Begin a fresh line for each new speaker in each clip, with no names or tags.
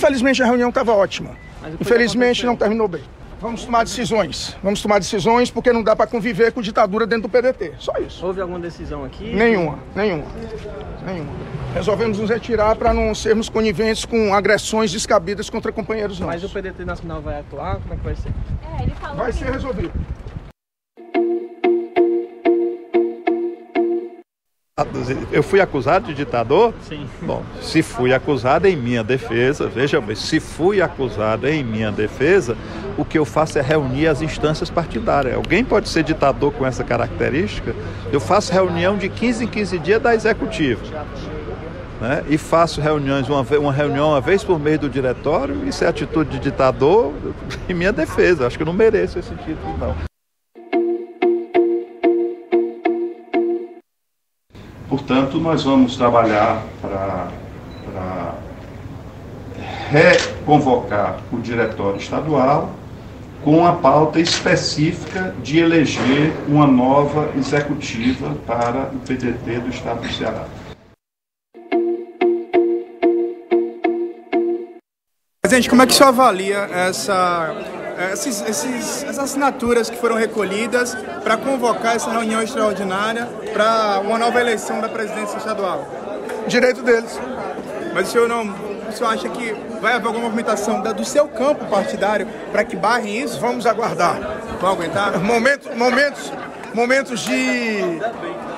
Infelizmente a reunião estava ótima. Infelizmente não terminou bem. Vamos tomar decisões. Vamos tomar decisões porque não dá para conviver com ditadura dentro do PDT. Só isso.
Houve alguma decisão aqui? Nenhuma, nenhuma. Nenhuma.
Resolvemos nos retirar para não sermos coniventes com agressões descabidas contra companheiros nossos. Mas
o PDT Nacional vai atuar? Como é que vai ser? É, ele falou vai que... ser
resolvido. eu fui acusado de ditador? Sim. Bom, se fui acusado em minha defesa, veja bem, se fui acusado em minha defesa, o que eu faço é reunir as instâncias partidárias. Alguém pode ser ditador com essa característica? Eu faço reunião de 15 em 15 dias da executiva. Né? E faço reuniões, uma, uma reunião uma vez por mês do diretório, isso é atitude de ditador, em minha defesa, acho que eu não mereço esse título, não. Portanto, nós vamos trabalhar para reconvocar o diretório estadual com a pauta específica de eleger uma nova executiva para o PDT do Estado do Ceará. Presidente, como é que o senhor avalia essa é, esses, esses, essas assinaturas que foram recolhidas para convocar essa reunião extraordinária para uma nova eleição da presidência estadual? Direito deles. Mas o senhor não. O senhor acha que vai haver alguma movimentação do seu campo partidário para que barrem isso? Vamos aguardar. Vamos aguentar? Momentos, momentos, momentos de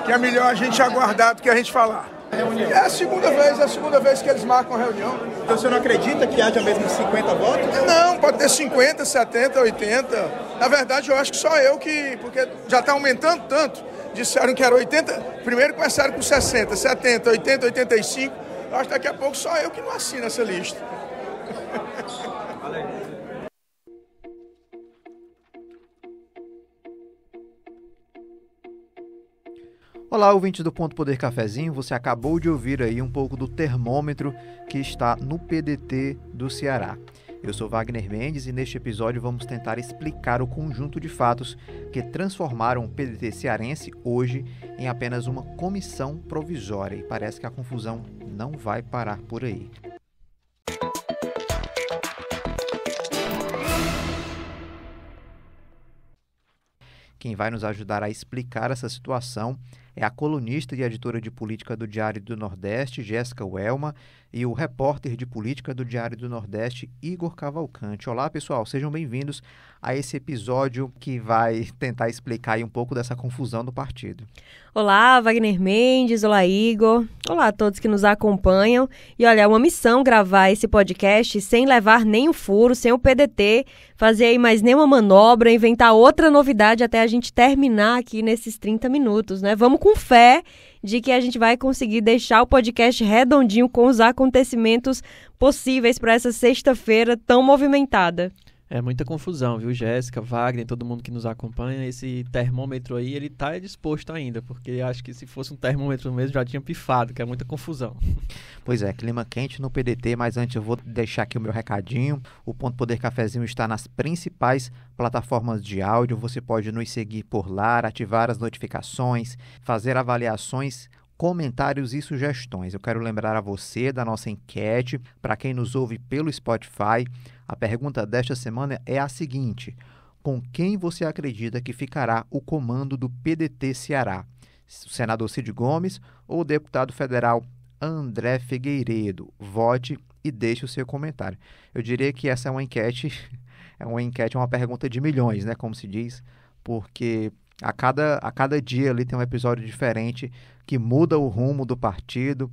que é melhor a gente aguardar do que a gente falar reunião? É a segunda vez, é a segunda vez que eles marcam a reunião. Então você não acredita que haja mesmo 50 votos? Não, pode ter 50, 70, 80. Na verdade, eu acho que só eu que. Porque já está aumentando tanto. Disseram que era 80. Primeiro começaram com 60, 70, 80, 85. Eu acho que daqui a pouco só eu que não assino essa lista.
Valeu.
Olá, ouvintes do Ponto Poder Cafezinho, você acabou de ouvir aí um pouco do termômetro que está no PDT do Ceará. Eu sou Wagner Mendes e neste episódio vamos tentar explicar o conjunto de fatos que transformaram o PDT cearense hoje em apenas uma comissão provisória e parece que a confusão não vai parar por aí. Quem vai nos ajudar a explicar essa situação é a colunista e editora de política do Diário do Nordeste, Jéssica Welma, e o repórter de política do Diário do Nordeste, Igor Cavalcante. Olá, pessoal, sejam bem-vindos a esse episódio que vai tentar explicar um pouco dessa confusão do partido.
Olá, Wagner Mendes, olá, Igor. Olá a todos que nos acompanham. E olha, é uma missão gravar esse podcast sem levar nem o furo, sem o PDT, fazer aí mais nenhuma manobra, inventar outra novidade até a gente terminar aqui nesses 30 minutos, né? Vamos com fé de que a gente vai conseguir deixar o podcast redondinho com os acontecimentos possíveis para essa sexta-feira tão movimentada.
É muita confusão, viu, Jéssica, Wagner, todo mundo que nos acompanha. Esse termômetro aí, ele tá disposto ainda, porque acho que se fosse um termômetro mesmo já tinha pifado, que é muita confusão.
Pois é, clima quente no PDT, mas antes eu vou deixar aqui o meu recadinho. O Ponto Poder Cafezinho está nas principais plataformas de áudio. Você pode nos seguir por lá, ativar as notificações, fazer avaliações comentários e sugestões. Eu quero lembrar a você da nossa enquete. Para quem nos ouve pelo Spotify, a pergunta desta semana é a seguinte: Com quem você acredita que ficará o comando do PDT Ceará? O senador Cid Gomes ou o deputado federal André Figueiredo? Vote e deixe o seu comentário. Eu diria que essa é uma enquete, é uma enquete, é uma pergunta de milhões, né? Como se diz, porque a cada, a cada dia ali tem um episódio diferente que muda o rumo do partido,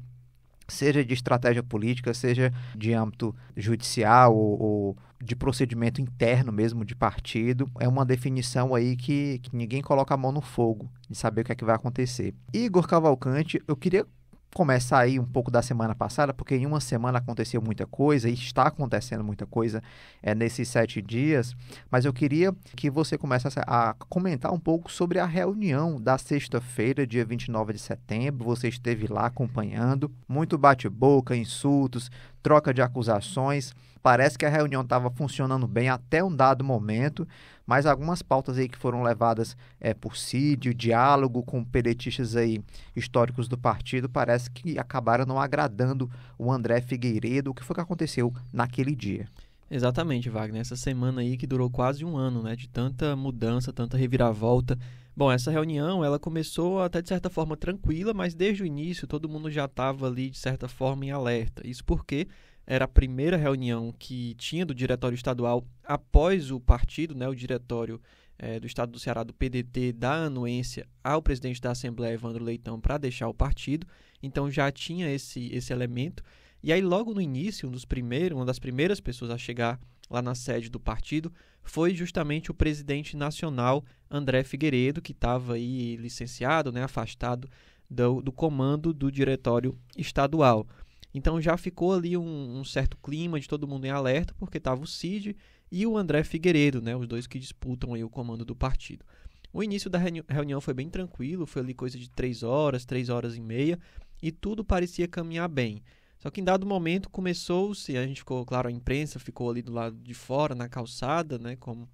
seja de estratégia política, seja de âmbito judicial ou, ou, de procedimento interno mesmo de partido. É uma definição aí que, que, ninguém coloca a mão no fogo de saber o que é que vai acontecer. Igor Cavalcante, eu queria começar aí um pouco da semana passada, porque em uma semana aconteceu muita coisa e está acontecendo muita coisa é, nesses sete dias, mas eu queria que você começasse a comentar um pouco sobre a reunião da sexta-feira, dia 29 de setembro. Você esteve lá acompanhando, muito bate-boca, insultos, troca de acusações. Parece que a reunião estava funcionando bem até um dado momento, mas algumas pautas aí que foram levadas é, por Cid, o diálogo com peretistas aí históricos do partido, parece que acabaram não agradando o André Figueiredo. O que foi que aconteceu naquele dia?
Exatamente, Wagner. Essa semana aí que durou quase um ano, né? De tanta mudança, tanta reviravolta Bom, essa reunião ela começou até de certa forma tranquila, mas desde o início todo mundo já estava ali de certa forma em alerta. Isso porque era a primeira reunião que tinha do diretório estadual após o partido, né, o diretório é, do estado do Ceará do PDT, dar anuência ao presidente da Assembleia, Evandro Leitão, para deixar o partido. Então já tinha esse, esse elemento. E aí, logo no início, um dos primeiros, uma das primeiras pessoas a chegar lá na sede do partido foi justamente o presidente nacional André Figueiredo, que estava aí licenciado, né, afastado do, do, comando do diretório estadual. Então já ficou ali um, um certo clima de todo mundo em alerta, porque estava o Cid e o André Figueiredo, né, os dois que disputam aí o comando do partido. O início da reunião foi bem tranquilo, foi ali coisa de três horas, três horas e meia, e tudo parecia caminhar bem. Só que em dado momento começou-se, a gente ficou, claro, a imprensa ficou ali do lado de fora, na calçada, né, como,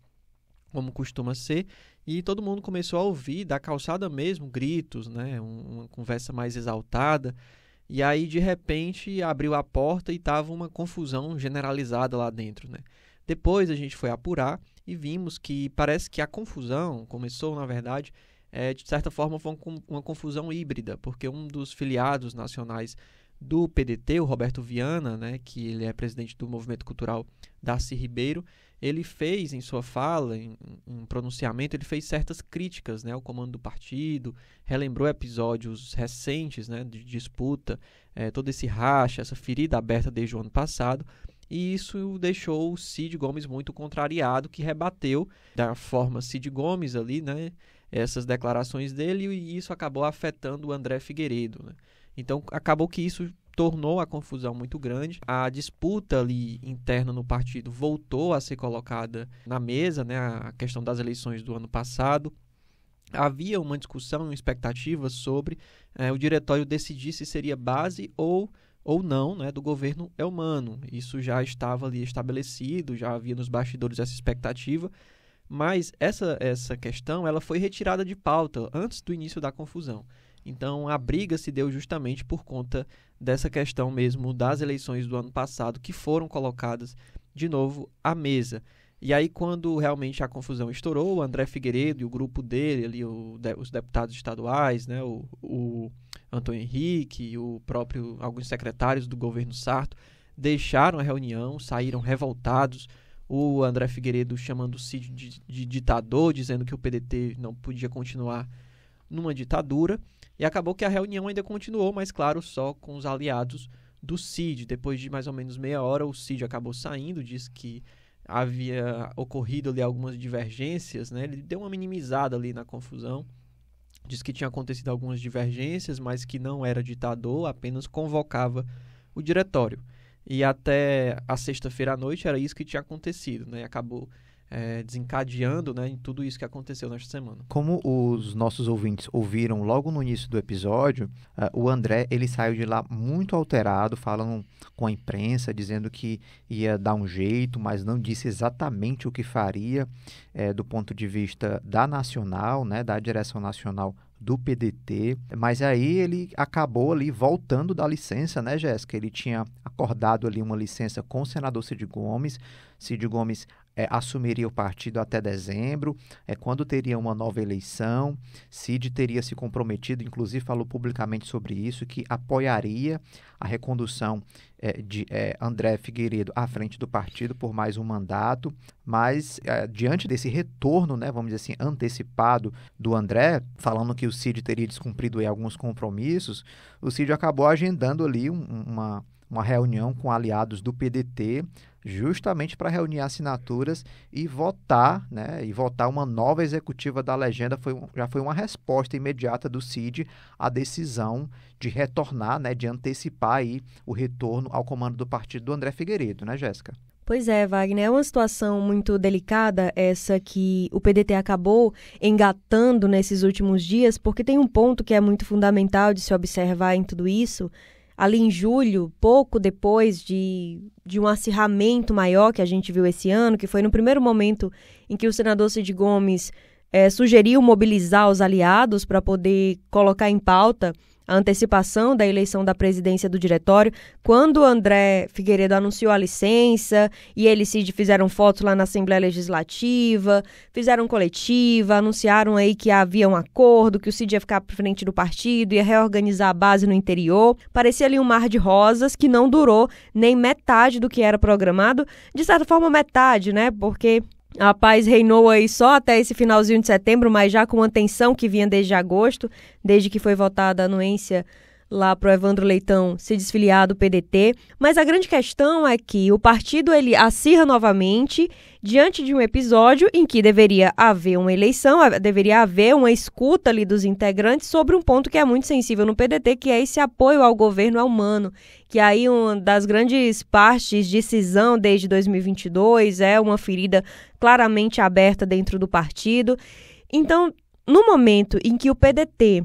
como costuma ser, e todo mundo começou a ouvir da calçada mesmo gritos, né, uma conversa mais exaltada. E aí, de repente, abriu a porta e estava uma confusão generalizada lá dentro, né? Depois a gente foi apurar e vimos que parece que a confusão começou, na verdade, é, de certa forma foi uma confusão híbrida, porque um dos filiados nacionais do PDT, o Roberto Viana, né, que ele é presidente do Movimento Cultural Darcy Ribeiro, ele fez em sua fala, em, um pronunciamento, ele fez certas críticas né, ao comando do partido, relembrou episódios recentes né, de disputa, é, todo esse racha, essa ferida aberta desde o ano passado, e isso deixou o Cid Gomes muito contrariado, que rebateu da forma Cid Gomes ali, né, essas declarações dele, e isso acabou afetando o André Figueiredo. Né. Então acabou que isso tornou a confusão muito grande. A disputa ali interna no partido voltou a ser colocada na mesa, né, a questão das eleições do ano passado. Havia uma discussão, uma expectativa sobre eh, o diretório decidir se seria base ou ou não né, do governo é humano. Isso já estava ali estabelecido, já havia nos bastidores essa expectativa, mas essa, essa questão ela foi retirada de pauta antes do início da confusão. Então a briga se deu justamente por conta dessa questão mesmo das eleições do ano passado que foram colocadas de novo à mesa. E aí, quando realmente a confusão estourou, o André Figueiredo e o grupo dele, ali, o, os deputados estaduais, né, o, o Antônio Henrique o próprio alguns secretários do governo Sarto deixaram a reunião, saíram revoltados. O André Figueiredo chamando o Cid de, de ditador, dizendo que o PDT não podia continuar numa ditadura. E acabou que a reunião ainda continuou, mas claro, só com os aliados do Cid. Depois de mais ou menos meia hora, o Cid acabou saindo, disse que havia ocorrido ali algumas divergências, né? Ele deu uma minimizada ali na confusão. Diz que tinha acontecido algumas divergências, mas que não era ditador, apenas convocava o diretório. E até a sexta-feira à noite era isso que tinha acontecido, né? Acabou é, desencadeando né, em tudo isso que aconteceu nesta semana.
Como os nossos ouvintes ouviram logo no início do episódio, uh, o André ele saiu de lá muito alterado, falando com a imprensa, dizendo que ia dar um jeito, mas não disse exatamente o que faria é, do ponto de vista da nacional, né, da direção nacional do PDT, mas aí ele acabou ali voltando da licença, né, Jéssica? Ele tinha acordado ali uma licença com o senador Cid Gomes. Cid Gomes é, assumiria o partido até dezembro, é quando teria uma nova eleição. Cid teria se comprometido, inclusive falou publicamente sobre isso, que apoiaria a recondução é, de é, André Figueiredo à frente do partido por mais um mandato. Mas, é, diante desse retorno, né, vamos dizer assim, antecipado do André, falando que o Cid teria descumprido alguns compromissos, o Cid acabou agendando ali um, uma, uma reunião com aliados do PDT justamente para reunir assinaturas e votar, né? E votar uma nova executiva da legenda foi, já foi uma resposta imediata do CID à decisão de retornar, né? De antecipar aí o retorno ao comando do partido do André Figueiredo, né, Jéssica?
Pois é, Wagner, é uma situação muito delicada essa que o PDT acabou engatando nesses últimos dias, porque tem um ponto que é muito fundamental de se observar em tudo isso, ali em julho, pouco depois de, de um acirramento maior que a gente viu esse ano, que foi no primeiro momento em que o senador Cid Gomes é, sugeriu mobilizar os aliados para poder colocar em pauta a antecipação da eleição da presidência do diretório. Quando André Figueiredo anunciou a licença e ele Cid fizeram fotos lá na Assembleia Legislativa, fizeram coletiva, anunciaram aí que havia um acordo, que o Cid ia ficar à frente do partido, ia reorganizar a base no interior. Parecia ali um mar de rosas que não durou nem metade do que era programado. De certa forma, metade, né? Porque a paz reinou aí só até esse finalzinho de setembro, mas já com uma tensão que vinha desde agosto, desde que foi votada a anuência lá para o Evandro Leitão se desfiliar do PDT. Mas a grande questão é que o partido ele acirra novamente diante de um episódio em que deveria haver uma eleição, deveria haver uma escuta ali dos integrantes sobre um ponto que é muito sensível no PDT, que é esse apoio ao governo ao Mano, que aí uma das grandes partes de cisão desde 2022 é uma ferida claramente aberta dentro do partido. Então, no momento em que o PDT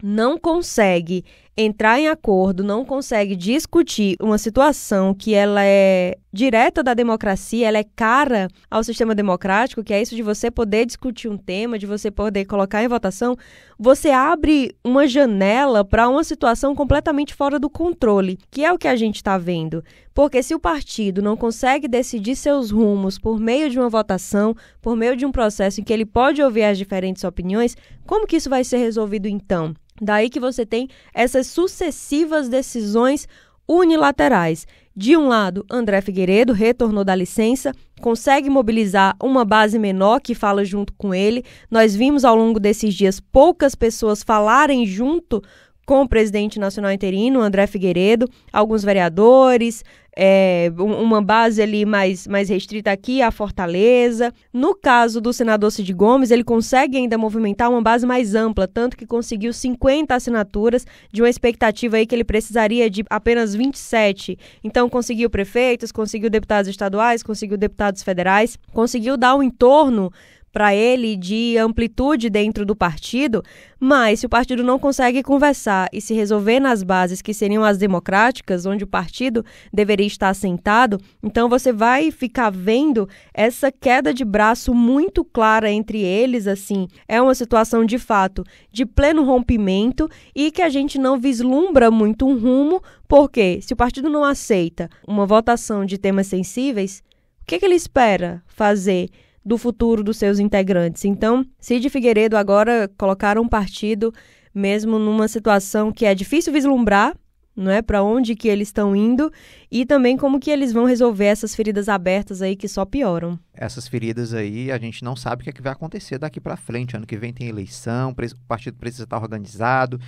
não consegue entrar em acordo, não consegue discutir uma situação que ela é direta da democracia, ela é cara ao sistema democrático, que é isso de você poder discutir um tema, de você poder colocar em votação, você abre uma janela para uma situação completamente fora do controle, que é o que a gente está vendo. Porque se o partido não consegue decidir seus rumos por meio de uma votação, por meio de um processo em que ele pode ouvir as diferentes opiniões, como que isso vai ser resolvido então? Daí que você tem essas sucessivas decisões unilaterais. De um lado, André Figueiredo retornou da licença, consegue mobilizar uma base menor que fala junto com ele. Nós vimos ao longo desses dias poucas pessoas falarem junto com o presidente nacional interino, André Figueiredo, alguns vereadores, é, uma base ali mais, mais restrita aqui, a Fortaleza. No caso do senador Cid Gomes, ele consegue ainda movimentar uma base mais ampla, tanto que conseguiu 50 assinaturas de uma expectativa aí que ele precisaria de apenas 27. Então conseguiu prefeitos, conseguiu deputados estaduais, conseguiu deputados federais, conseguiu dar um entorno para ele de amplitude dentro do partido, mas se o partido não consegue conversar e se resolver nas bases que seriam as democráticas, onde o partido deveria estar assentado, então você vai ficar vendo essa queda de braço muito clara entre eles, assim. É uma situação de fato de pleno rompimento e que a gente não vislumbra muito um rumo, porque se o partido não aceita uma votação de temas sensíveis, o que, que ele espera fazer? do futuro dos seus integrantes. Então, Cid Figueiredo agora colocaram um partido mesmo numa situação que é difícil vislumbrar, não é para onde que eles estão indo e também como que eles vão resolver essas feridas abertas aí que só pioram.
Essas feridas aí, a gente não sabe o que, é que vai acontecer daqui para frente. Ano que vem tem eleição, o partido precisa estar tá organizado.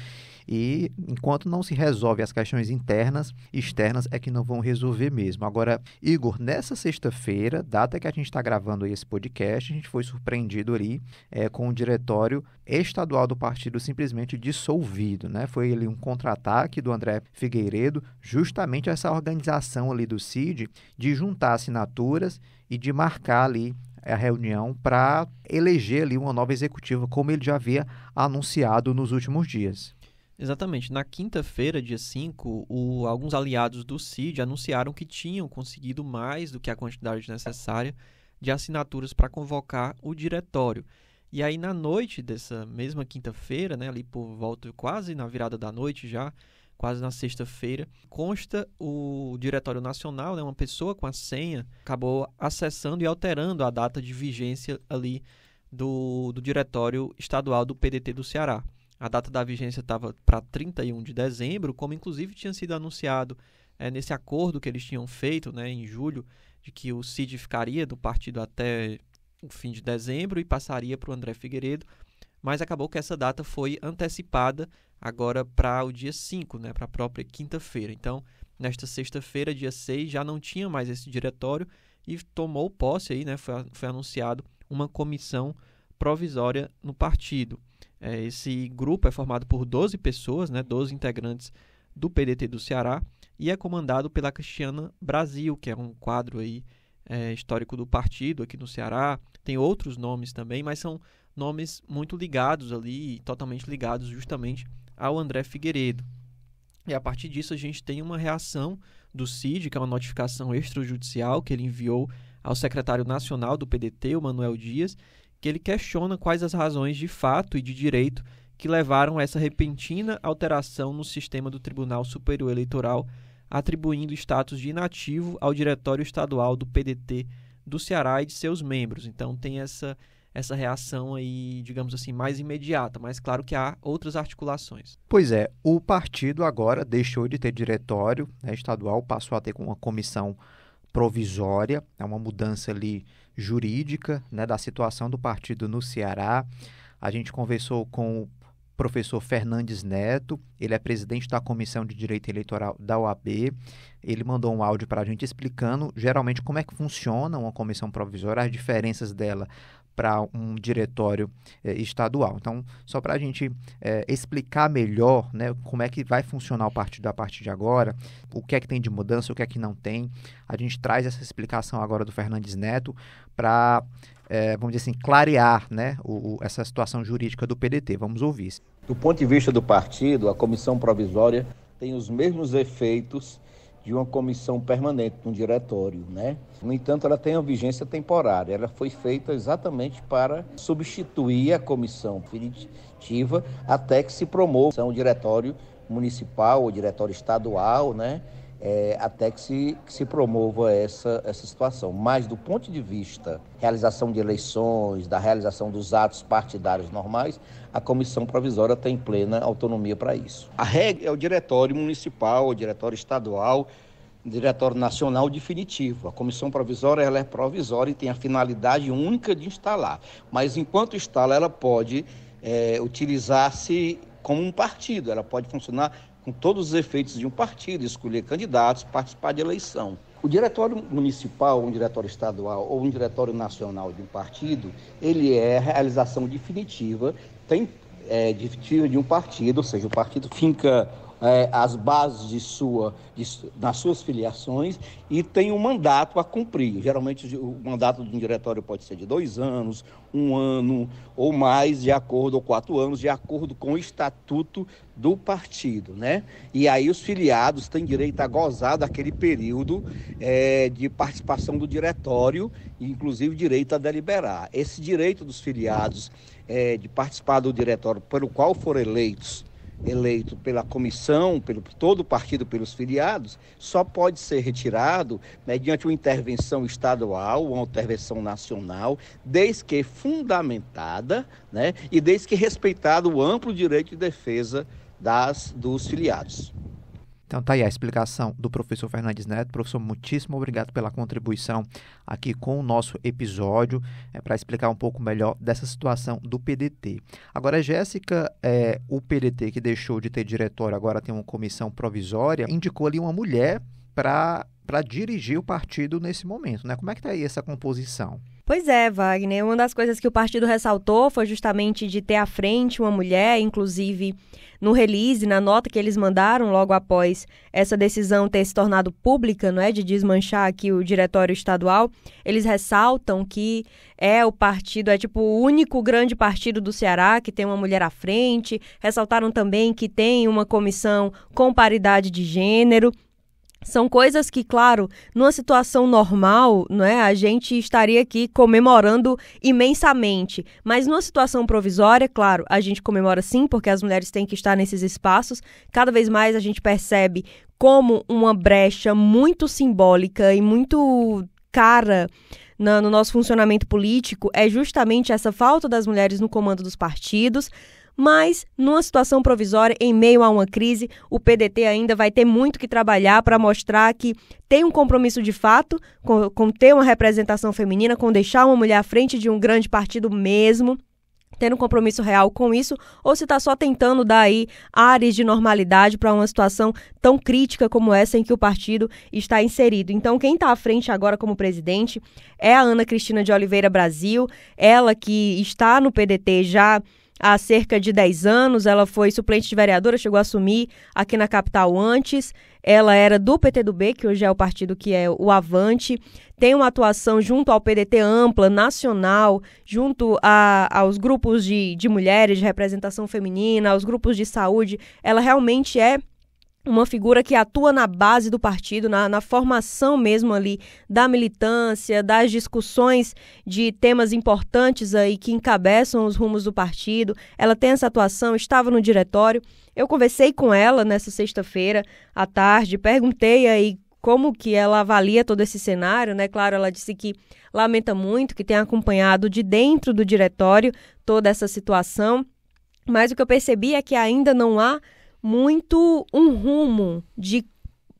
E enquanto não se resolve as questões internas, externas é que não vão resolver mesmo. Agora, Igor, nessa sexta-feira, data que a gente está gravando esse podcast, a gente foi surpreendido ali é, com o diretório estadual do partido simplesmente dissolvido, né? Foi ali um contra-ataque do André Figueiredo, justamente essa organização ali do CID de juntar assinaturas e de marcar ali a reunião para eleger ali uma nova executiva, como ele já havia anunciado nos últimos dias.
Exatamente. Na quinta-feira, dia 5, o, alguns aliados do CID anunciaram que tinham conseguido mais do que a quantidade necessária de assinaturas para convocar o diretório. E aí, na noite dessa mesma quinta-feira, né, ali por volta, quase na virada da noite já, quase na sexta-feira, consta o Diretório Nacional, né, uma pessoa com a senha, acabou acessando e alterando a data de vigência ali do, do Diretório Estadual do PDT do Ceará. A data da vigência estava para 31 de dezembro, como inclusive tinha sido anunciado é, nesse acordo que eles tinham feito né, em julho, de que o Cid ficaria do partido até o fim de dezembro e passaria para o André Figueiredo, mas acabou que essa data foi antecipada agora para o dia 5, né, para a própria quinta-feira. Então, nesta sexta-feira, dia 6, já não tinha mais esse diretório e tomou posse aí, né, foi, foi anunciado uma comissão provisória no partido. É, esse grupo é formado por 12 pessoas, né, 12 integrantes do PDT do Ceará, e é comandado pela Cristiana Brasil, que é um quadro aí, é, histórico do partido aqui no Ceará. Tem outros nomes também, mas são nomes muito ligados ali, totalmente ligados justamente ao André Figueiredo. E a partir disso a gente tem uma reação do CID, que é uma notificação extrajudicial que ele enviou ao secretário nacional do PDT, o Manuel Dias, que ele questiona quais as razões de fato e de direito que levaram a essa repentina alteração no sistema do Tribunal Superior Eleitoral, atribuindo status de inativo ao Diretório Estadual do PDT do Ceará e de seus membros. Então tem essa essa reação aí, digamos assim, mais imediata, mas claro que há outras articulações.
Pois é, o partido agora deixou de ter diretório né, estadual, passou a ter uma comissão provisória, é uma mudança ali jurídica né, da situação do partido no Ceará. A gente conversou com o professor Fernandes Neto, ele é presidente da Comissão de Direito Eleitoral da OAB. Ele mandou um áudio para a gente explicando geralmente como é que funciona uma comissão provisória, as diferenças dela para um diretório eh, estadual. Então, só para a gente eh, explicar melhor né, como é que vai funcionar o partido a partir de agora, o que é que tem de mudança, o que é que não tem, a gente traz essa explicação agora do Fernandes Neto para, eh, vamos dizer assim, clarear né, o, o, essa situação jurídica do PDT. Vamos ouvir. Do ponto de vista do partido, a comissão provisória
tem os mesmos efeitos de uma comissão permanente, um diretório, né? No entanto, ela tem a vigência temporária. Ela foi feita exatamente para substituir a comissão definitiva até que se promova um diretório municipal ou diretório estadual, né? é, até que se, que se promova essa, essa situação. Mas, do ponto de vista realização de eleições, da realização dos atos partidários normais, a comissão provisória tem plena autonomia para isso. A regra é o diretório municipal, o diretório estadual, o diretório nacional definitivo. A comissão provisória ela é provisória e tem a finalidade única de instalar. Mas, enquanto instala, ela pode é, utilizar-se como um partido, ela pode funcionar com todos os efeitos de um partido, escolher candidatos, participar de eleição. O diretório municipal, um diretório estadual ou um diretório nacional de um partido, ele é a realização definitiva, tem é, definitiva de um partido, ou seja, o partido finca é, as bases de sua, de, nas suas filiações e tem um mandato a cumprir. Geralmente o mandato de um diretório pode ser de dois anos, um ano ou mais, de acordo, ou quatro anos, de acordo com o estatuto do partido, né? E aí os filiados têm direito a gozar daquele período é, de participação do diretório, inclusive direito a deliberar. Esse direito dos filiados é, de participar do diretório pelo qual foram eleitos eleito pela comissão, pelo todo o partido, pelos filiados, só pode ser retirado mediante uma intervenção estadual ou uma intervenção nacional, desde que fundamentada né, e desde que respeitado o amplo direito de defesa das, dos filiados.
Então tá aí a explicação do professor Fernandes Neto. Professor, muitíssimo obrigado pela contribuição aqui com o nosso episódio é, para explicar um pouco melhor dessa situação do PDT. Agora, Jéssica, é, o PDT que deixou de ter diretório agora tem uma comissão provisória, indicou ali uma mulher para dirigir o partido nesse momento, né? Como é que está aí essa composição?
Pois é, Wagner. Uma das coisas que o partido ressaltou foi justamente de ter à frente uma mulher, inclusive no release, na nota que eles mandaram logo após essa decisão ter se tornado pública, não é, de desmanchar aqui o diretório estadual, eles ressaltam que é o partido, é tipo o único grande partido do Ceará que tem uma mulher à frente. Ressaltaram também que tem uma comissão com paridade de gênero. São coisas que, claro, numa situação normal, é? a gente estaria aqui comemorando imensamente. Mas numa situação provisória, claro, a gente comemora sim, porque as mulheres têm que estar nesses espaços. Cada vez mais a gente percebe como uma brecha muito simbólica e muito cara na, no nosso funcionamento político é justamente essa falta das mulheres no comando dos partidos, mas numa situação provisória, em meio a uma crise, o PDT ainda vai ter muito que trabalhar para mostrar que tem um compromisso de fato com, com ter uma representação feminina, com deixar uma mulher à frente de um grande partido mesmo tendo um compromisso real com isso ou se está só tentando dar aí áreas de normalidade para uma situação tão crítica como essa em que o partido está inserido. Então, quem está à frente agora como presidente é a Ana Cristina de Oliveira Brasil, ela que está no PDT já há cerca de 10 anos. Ela foi suplente de vereadora, chegou a assumir aqui na capital antes. Ela era do PT do B que hoje é o partido que é o Avante. Tem uma atuação junto ao PDT ampla, nacional, junto a, aos grupos de, de mulheres, de representação feminina, aos grupos de saúde. Ela realmente é uma figura que atua na base do partido, na, na, formação mesmo ali da militância, das discussões de temas importantes aí que encabeçam os rumos do partido. Ela tem essa atuação, estava no diretório. Eu conversei com ela nessa sexta-feira à tarde, perguntei aí como que ela avalia todo esse cenário, né? Claro, ela disse que lamenta muito, que tenha acompanhado de dentro do diretório toda essa situação, mas o que eu percebi é que ainda não há muito um rumo de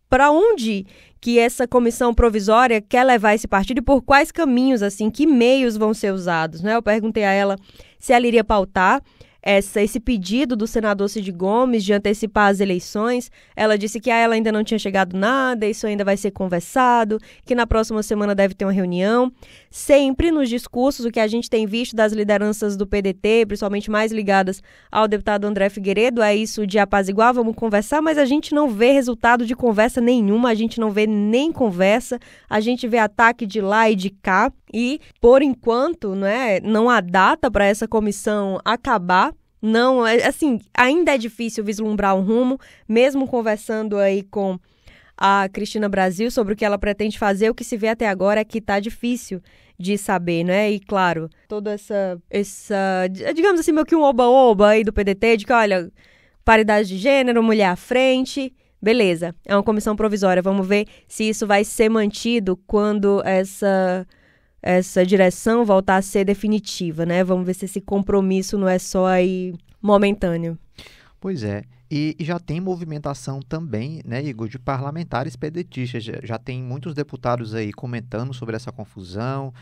para onde que essa comissão provisória quer levar esse partido e por quais caminhos, assim, que meios vão ser usados, né? Eu perguntei a ela se ela iria pautar essa, esse pedido do senador Cid Gomes de antecipar as eleições. Ela disse que a ela ainda não tinha chegado nada, isso ainda vai ser conversado, que na próxima semana deve ter uma reunião sempre nos discursos, o que a gente tem visto das lideranças do PDT, principalmente mais ligadas ao deputado André Figueiredo, é isso de apaziguar, vamos conversar, mas a gente não vê resultado de conversa nenhuma, a gente não vê nem conversa, a gente vê ataque de lá e de cá. E, por enquanto, né, não há data para essa comissão acabar. Não, é, assim, ainda é difícil vislumbrar um rumo, mesmo conversando aí com a Cristina Brasil sobre o que ela pretende fazer, o que se vê até agora é que está difícil de saber, né? E claro, toda essa, essa digamos assim, meio que um oba-oba aí do PDT, de que, olha, paridade de gênero, mulher à frente, beleza, é uma comissão provisória, vamos ver se isso vai ser mantido quando essa essa direção voltar a ser definitiva, né? Vamos ver se esse compromisso não é só aí momentâneo. Pois é. E, e, já tem movimentação
também, né, Igor, de parlamentares pedetistas. Já, já, tem muitos deputados aí comentando sobre essa confusão.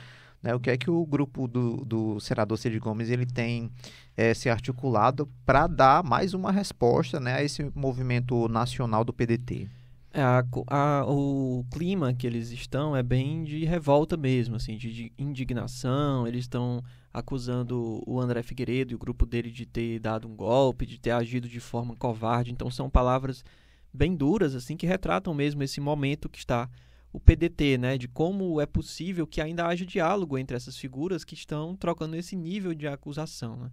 Né, o que é que o grupo do, do senador Cid Gomes ele tem é, se articulado para dar mais uma resposta né, a esse movimento nacional do PDT?
É, a, a, o clima que eles estão é bem de revolta mesmo, assim, de, de indignação. Eles estão acusando o André Figueiredo e o grupo dele de ter dado um golpe, de ter agido de forma covarde. Então são palavras bem duras assim que retratam mesmo esse momento que está o PDT, né, de como é possível que ainda haja diálogo entre essas figuras que estão trocando esse nível de acusação, né?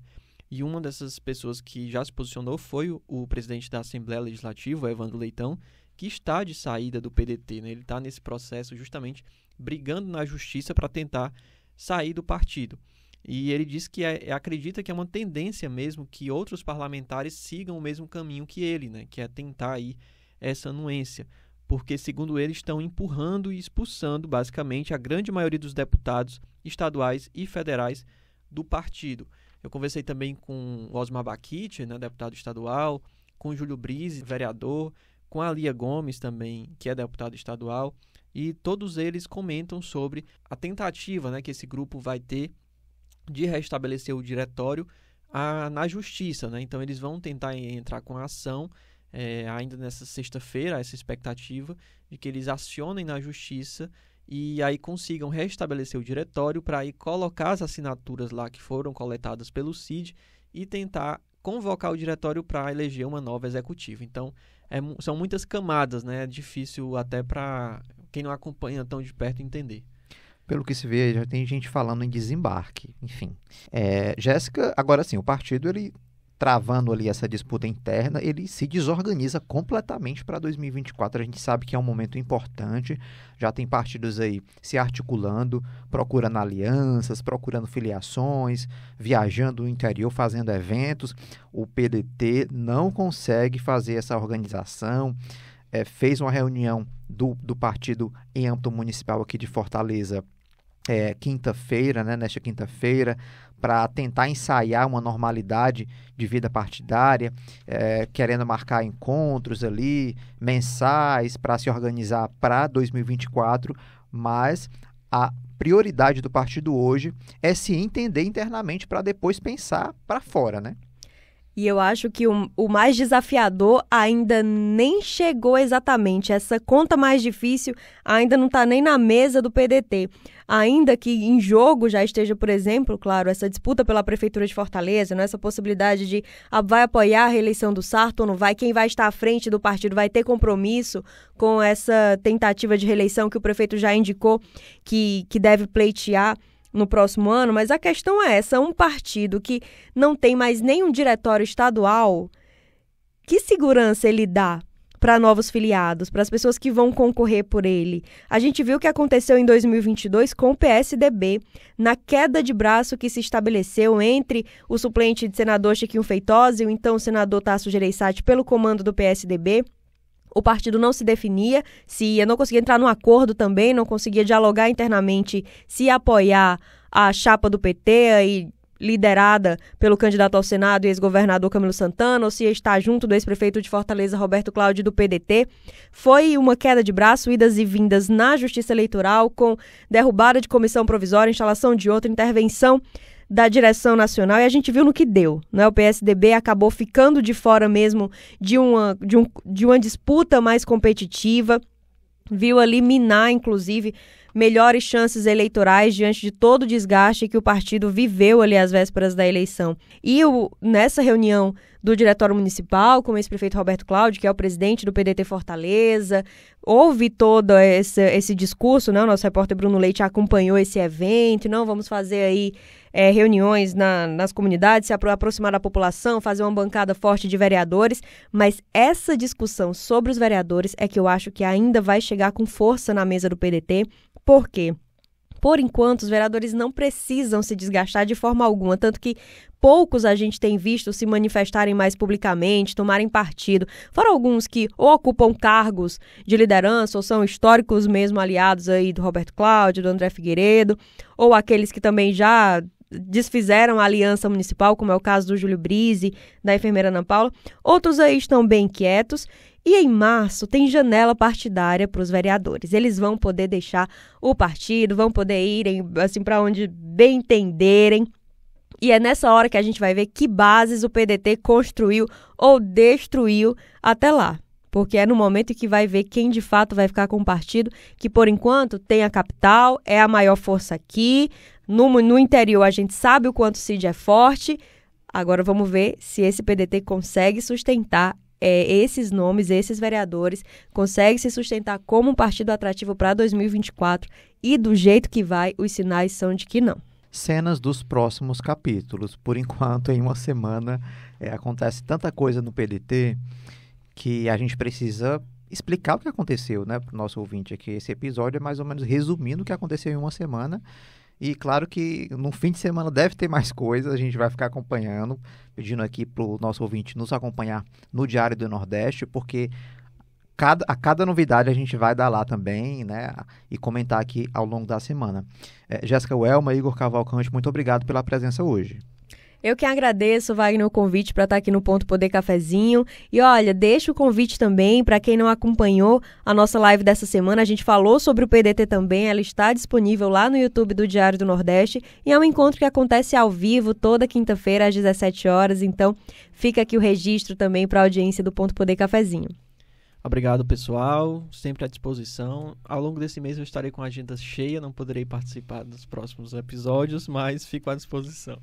E uma dessas pessoas que já se posicionou foi o, o presidente da Assembleia Legislativa, Evandro Leitão, que está de saída do PDT, né? Ele está nesse processo justamente brigando na justiça para tentar sair do partido. E ele diz que é, é, acredita que é uma tendência mesmo que outros parlamentares sigam o mesmo caminho que ele, né? que é tentar aí essa anuência. Porque, segundo ele, estão empurrando e expulsando, basicamente, a grande maioria dos deputados estaduais e federais do partido. Eu conversei também com Osmar Baquite, né, deputado estadual, com Júlio Brise, vereador, com a Lia Gomes também, que é deputado estadual, e todos eles comentam sobre a tentativa né, que esse grupo vai ter de restabelecer o diretório a, na justiça. Né? Então, eles vão tentar entrar com a ação é, ainda nessa sexta-feira, essa expectativa de que eles acionem na justiça e aí consigam restabelecer o diretório para aí colocar as assinaturas lá que foram coletadas pelo CID e tentar convocar o diretório para eleger uma nova executiva. Então, é, são muitas camadas, né? É difícil até para quem não acompanha tão de perto entender
pelo que se vê, já tem gente falando em desembarque, enfim. É, Jéssica, agora sim, o partido ele travando ali essa disputa interna, ele se desorganiza completamente para 2024. A gente sabe que é um momento importante, já tem partidos aí se articulando, procurando alianças, procurando filiações, viajando o interior, fazendo eventos. O PDT não consegue fazer essa organização. É, fez uma reunião do, do partido em âmbito municipal aqui de Fortaleza é, quinta-feira, né, nesta quinta-feira, para tentar ensaiar uma normalidade de vida partidária, é, querendo marcar encontros ali, mensais, para se organizar para 2024, mas a prioridade do partido hoje é se entender internamente para depois pensar para fora, né?
E eu acho que o, o, mais desafiador ainda nem chegou exatamente. Essa conta mais difícil ainda não está nem na mesa do PDT ainda que em jogo já esteja, por exemplo, claro, essa disputa pela Prefeitura de Fortaleza, né, essa possibilidade de ah, vai apoiar a reeleição do Sarto ou não vai, quem vai estar à frente do partido vai ter compromisso com essa tentativa de reeleição que o prefeito já indicou que, que deve pleitear no próximo ano, mas a questão é essa: um partido que não tem mais nenhum diretório estadual, que segurança ele dá para novos filiados, para as pessoas que vão concorrer por ele. A gente viu o que aconteceu em 2022 com o PSDB, na queda de braço que se estabeleceu entre o suplente de senador Chiquinho Feitosa e o então senador Tasso Gereissati pelo comando do PSDB, o partido não se definia, se ia, não conseguia entrar num acordo também, não conseguia dialogar internamente, se apoiar a chapa do PT e liderada pelo candidato ao Senado e ex-governador Camilo Santana, ou se está junto do ex-prefeito de Fortaleza Roberto Cláudio do PDT. Foi uma queda de braço, idas e vindas na Justiça Eleitoral, com derrubada de comissão provisória, instalação de outra, intervenção da direção nacional e a gente viu no que deu, né? O PSDB acabou ficando de fora mesmo de uma, de, um, de uma disputa mais competitiva, viu ali minar, inclusive, melhores chances eleitorais diante de todo o desgaste que o partido viveu ali às vésperas da eleição. E o, nessa reunião do Diretório Municipal, com o ex-prefeito Roberto Cláudio, que é o presidente do PDT Fortaleza, houve todo esse, esse discurso, né? O nosso repórter Bruno Leite acompanhou esse evento, não vamos fazer aí é, reuniões na, nas comunidades, se aproximar da população, fazer uma bancada forte de vereadores, mas essa discussão sobre os vereadores é que eu acho que ainda vai chegar com força na mesa do PDT por quê? Por enquanto, os vereadores não precisam se desgastar de forma alguma, tanto que poucos a gente tem visto se manifestarem mais publicamente, tomarem partido. Foram alguns que ou ocupam cargos de liderança ou são históricos mesmo aliados aí do Roberto Cláudio, do André Figueiredo, ou aqueles que também já desfizeram a aliança municipal, como é o caso do Júlio Brise, da enfermeira Ana Paula. Outros aí estão bem quietos e em março tem janela partidária para os vereadores. Eles vão poder deixar o partido, vão poder irem assim para onde bem entenderem. E é nessa hora que a gente vai ver que bases o PDT construiu ou destruiu até lá. Porque é no momento que vai ver quem de fato vai ficar com o partido, que por enquanto tem a capital, é a maior força aqui. No, no interior a gente sabe o quanto o Cid é forte. Agora vamos ver se esse PDT consegue sustentar é, esses nomes, esses vereadores, conseguem se sustentar como um partido atrativo para 2024 e do jeito que vai, os sinais são de que não
cenas dos próximos capítulos. Por enquanto, em uma semana, é, acontece tanta coisa no PDT que a gente precisa explicar o que aconteceu né, para o nosso ouvinte aqui. Esse episódio é mais ou menos resumindo o que aconteceu em uma semana e claro que no fim de semana deve ter mais coisas, a gente vai ficar acompanhando, pedindo aqui para o nosso ouvinte nos acompanhar no Diário do Nordeste, porque cada, a cada novidade a gente vai dar lá também, né? E comentar aqui ao longo da semana. É, Jéssica Welma, Igor Cavalcante, muito obrigado pela presença hoje.
Eu que agradeço, Wagner, o convite para estar tá aqui no Ponto Poder Cafezinho. E olha, deixa o convite também para quem não acompanhou a nossa live dessa semana. A gente falou sobre o PDT também, ela está disponível lá no YouTube do Diário do Nordeste. E é um encontro que acontece ao vivo toda quinta-feira às 17 horas. Então, fica aqui o registro também para a audiência do Ponto Poder Cafezinho.
Obrigado, pessoal.
Sempre à disposição. Ao longo desse mês eu estarei com a agenda cheia, não poderei
participar dos próximos episódios, mas fico à disposição.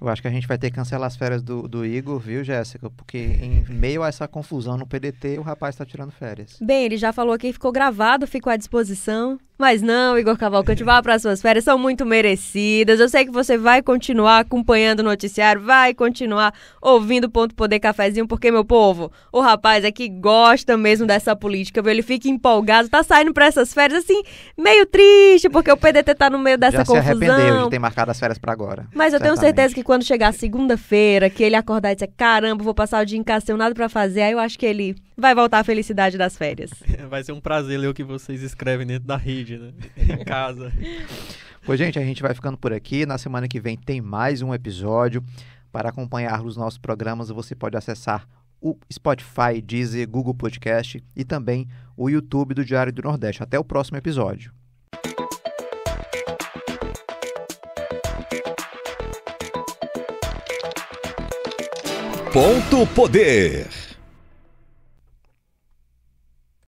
Eu acho que a gente vai ter que cancelar as férias do, do Igor, viu, Jéssica? Porque em meio a essa confusão no PDT, o rapaz está tirando férias.
Bem, ele já falou aqui, ficou gravado, ficou à disposição. Mas não, Igor Cavalcante, vá para as suas férias, são muito merecidas. Eu sei que você vai continuar acompanhando o noticiário, vai continuar ouvindo o Ponto Poder Cafezinho, porque, meu povo, o rapaz aqui é gosta mesmo dessa política, viu? Ele fica empolgado, tá saindo para essas férias, assim, meio triste, porque o PDT tá no meio dessa Já confusão. Se arrependeu de ter
marcado as férias para agora. Mas eu certamente. tenho certeza que
quando chegar segunda-feira, que ele acordar e dizer, caramba, vou passar o dia em casa, tenho nada para fazer, aí eu acho que ele vai voltar a felicidade das férias.
Vai ser um prazer ler o que vocês escrevem dentro da rede, né? em casa.
Pois, gente, a gente vai ficando por aqui. Na semana que vem tem mais um episódio. Para acompanhar os nossos programas, você pode acessar o Spotify, Deezer, Google Podcast e também o YouTube do Diário do Nordeste. Até o próximo episódio.
Ponto Poder.